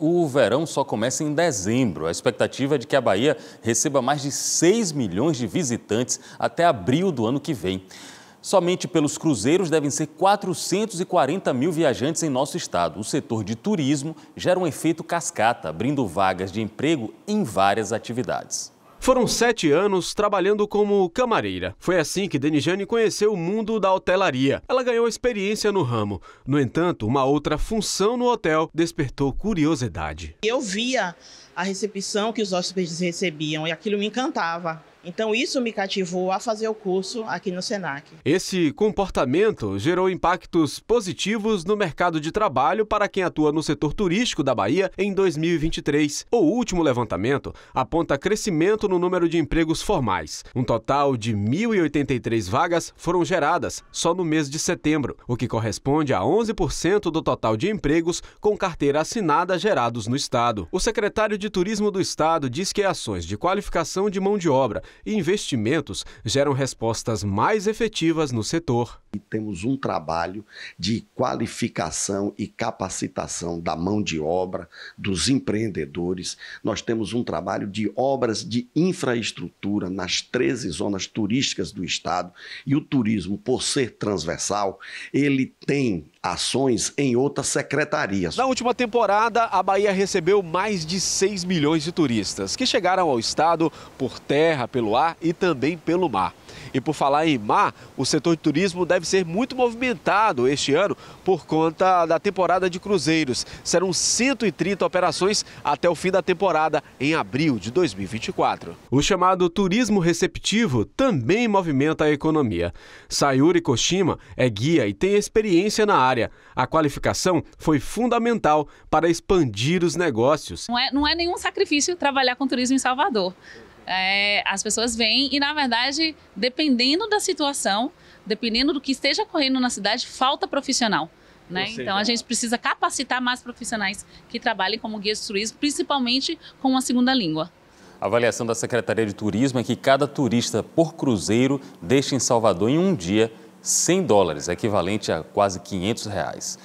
o verão só começa em dezembro. A expectativa é de que a Bahia receba mais de 6 milhões de visitantes até abril do ano que vem. Somente pelos cruzeiros devem ser 440 mil viajantes em nosso estado. O setor de turismo gera um efeito cascata, abrindo vagas de emprego em várias atividades. Foram sete anos trabalhando como camareira. Foi assim que Denijane conheceu o mundo da hotelaria. Ela ganhou experiência no ramo. No entanto, uma outra função no hotel despertou curiosidade. Eu via a recepção que os hóspedes recebiam e aquilo me encantava. Então isso me cativou a fazer o curso aqui no Senac. Esse comportamento gerou impactos positivos no mercado de trabalho para quem atua no setor turístico da Bahia em 2023. O último levantamento aponta crescimento no número de empregos formais. Um total de 1.083 vagas foram geradas só no mês de setembro, o que corresponde a 11% do total de empregos com carteira assinada gerados no estado. O secretário de Turismo do estado diz que ações de qualificação de mão de obra e investimentos geram respostas mais efetivas no setor. E temos um trabalho de qualificação e capacitação da mão de obra, dos empreendedores. Nós temos um trabalho de obras de infraestrutura nas 13 zonas turísticas do estado. E o turismo, por ser transversal, ele tem ações em outras secretarias. Na última temporada, a Bahia recebeu mais de 6 milhões de turistas que chegaram ao estado por terra, pelo ar e também pelo mar. E por falar em mar, o setor de turismo deve ser muito movimentado este ano por conta da temporada de cruzeiros. Serão 130 operações até o fim da temporada, em abril de 2024. O chamado turismo receptivo também movimenta a economia. Sayuri Koshima é guia e tem experiência na área. A qualificação foi fundamental para expandir os negócios. Não é, não é nenhum sacrifício trabalhar com turismo em Salvador. É, as pessoas vêm e, na verdade, dependendo da situação, dependendo do que esteja ocorrendo na cidade, falta profissional. Né? então a gente precisa capacitar mais profissionais que trabalhem como guias de turismo, principalmente com uma segunda língua. A avaliação da Secretaria de Turismo é que cada turista por cruzeiro deixa em Salvador em um dia 100 dólares, equivalente a quase 500 reais.